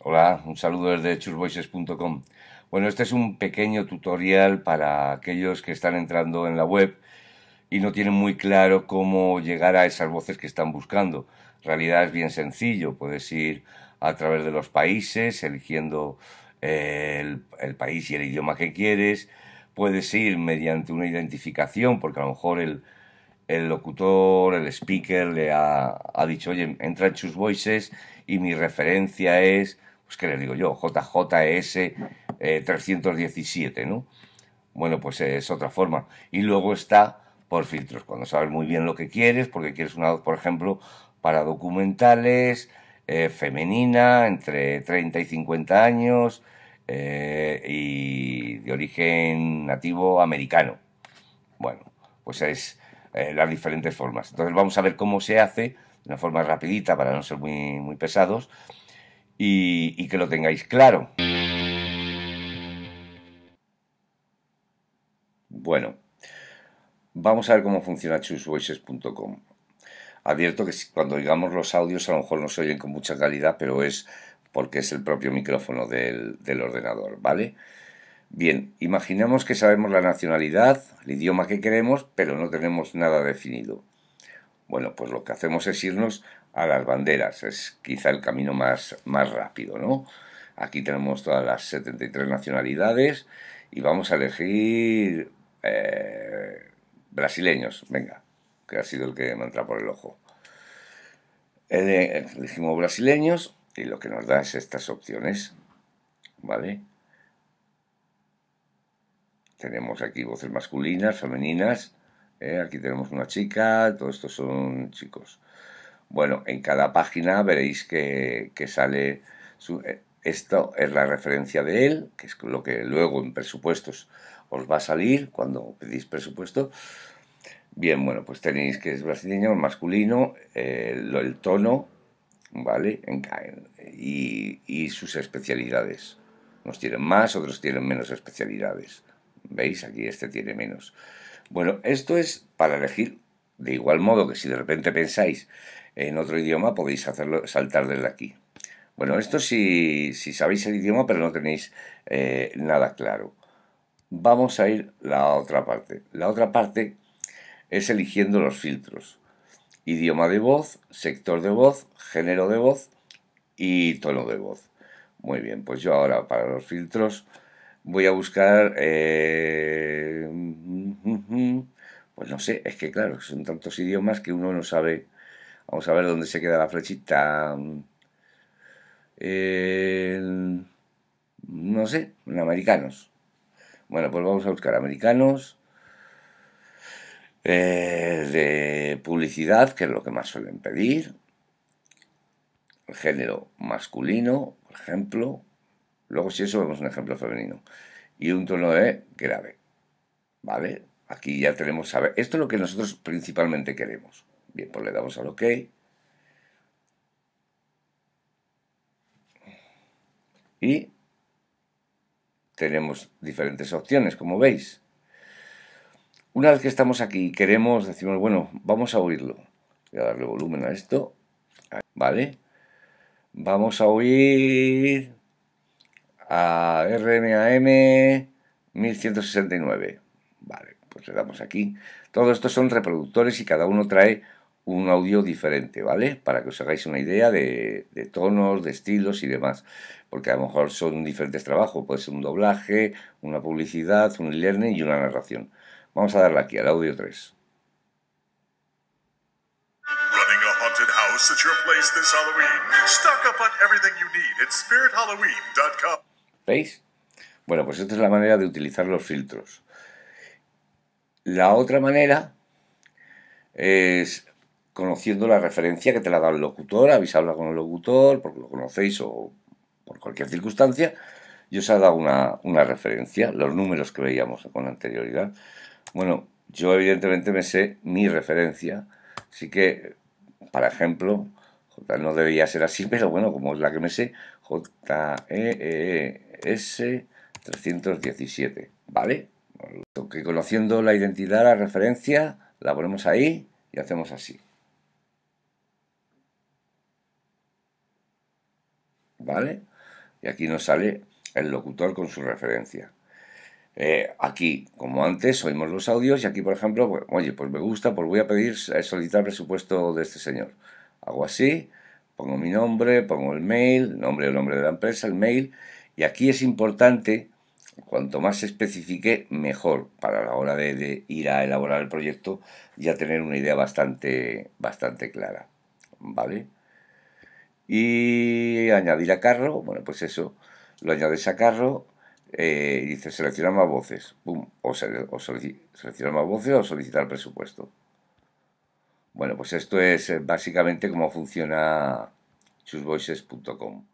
Hola, un saludo desde churvoices.com. Bueno, este es un pequeño tutorial para aquellos que están entrando en la web y no tienen muy claro cómo llegar a esas voces que están buscando. En realidad es bien sencillo, puedes ir a través de los países, eligiendo eh, el, país y el idioma que quieres, puedes ir mediante una identificación, porque a lo mejor el, el locutor, el speaker le ha, dicho, oye, entra en Choosevoices y mi referencia es pues que les digo yo, JJS 317, eh, ¿no? Bueno, pues es otra forma. Y luego está por filtros, cuando sabes muy bien lo que quieres, porque quieres una voz, por ejemplo, para documentales, eh, femenina, entre 30 y 50 años, eh, y de origen nativo americano. Bueno, pues es las diferentes formas. Entonces vamos a ver cómo se hace, de una forma rapidita para no ser muy, muy pesados, y, que lo tengáis claro. Bueno, vamos a ver cómo funciona choosevoices.com. Advierto que cuando oigamos los audios a lo mejor no se oyen con mucha calidad, pero es porque es el propio micrófono del, del ordenador, ¿vale? Bien, imaginemos que sabemos la nacionalidad, el idioma que queremos, pero no tenemos nada definido. Bueno, pues lo que hacemos es irnos a las banderas, es quizá el camino más, más rápido, ¿no? Aquí tenemos todas las 73 nacionalidades y vamos a elegir eh, brasileños, venga, que ha sido el que me entra por el ojo. Elegimos brasileños y lo que nos da es estas opciones, ¿vale? Tenemos aquí voces masculinas, femeninas, ¿eh? aquí tenemos una chica, todos estos son chicos. Bueno, en cada página veréis que, sale... Eh, esto es la referencia de él, que es lo que luego en presupuestos os va a salir cuando pedís presupuesto. Bien, bueno, pues tenéis que es brasileño, masculino, el, tono, ¿vale? y, y, sus especialidades. Unos tienen más, otros tienen menos especialidades. ¿Veis? Aquí este tiene menos. Bueno, esto es para elegir, de igual modo que si de repente pensáis en otro idioma, podéis hacerlo saltar desde aquí. Bueno, esto si, si sabéis el idioma, pero no tenéis eh, nada claro. Vamos a ir a la otra parte. La otra parte es eligiendo los filtros. Idioma de voz, sector de voz, género de voz y tono de voz. Muy bien, pues yo ahora para los filtros voy a buscar eh, pues no sé, es que claro, son tantos idiomas que uno no sabe. Vamos a ver dónde se queda la flechita. Eh, no sé, en americanos. Bueno, pues vamos a buscar americanos eh, de publicidad, que es lo que más suelen pedir. El género masculino, por ejemplo. Luego, si eso, vemos un ejemplo femenino. Y un tono de grave. ¿Vale? Aquí ya tenemos saber Esto es lo que nosotros principalmente queremos. Bien, pues le damos al OK. Y tenemos diferentes opciones, como veis. Una vez que estamos aquí queremos, decimos, bueno, vamos a oírlo. Voy a darle volumen a esto. ¿Vale? Vamos a oír a RMAM 1169. Vale. Pues le damos aquí. Todos estos son reproductores y cada uno trae un audio diferente, ¿vale? Para que os hagáis una idea de, tonos, de estilos y demás. Porque a lo mejor son diferentes trabajos. Puede ser un doblaje, una publicidad, un e learning y una narración. Vamos a darle aquí al audio 3. ¿Veis? Bueno, pues esta es la manera de utilizar los filtros. La otra manera es conociendo la referencia que te la da el locutor, habéis hablado con el locutor, porque lo conocéis o por cualquier circunstancia, Yo os ha dado una, referencia, los números que veíamos con anterioridad. Bueno, yo evidentemente me sé mi referencia, así que, para ejemplo, J no debería ser así, pero bueno, como es la que me sé, J E, e S 317, ¿vale? que conociendo la identidad, la referencia, la ponemos ahí y hacemos así. ¿Vale? Y aquí nos sale el locutor con su referencia. Eh, aquí, como antes, oímos los audios y aquí, por ejemplo, pues, oye, pues me gusta, pues voy a pedir eh, solicitar presupuesto de este señor. Hago así, pongo mi nombre, pongo el mail, nombre el nombre de la empresa, el mail, y aquí es importante cuanto más se especifique, mejor para la hora de, ir a elaborar el proyecto, ya tener una idea bastante, bastante clara. ¿Vale? Y añadir a carro, bueno, pues eso, lo añades a carro eh, y dice seleccionar más voces, o, seleccionar más voces o solicitar presupuesto. Bueno, pues esto es eh, básicamente cómo funciona choosevoices.com.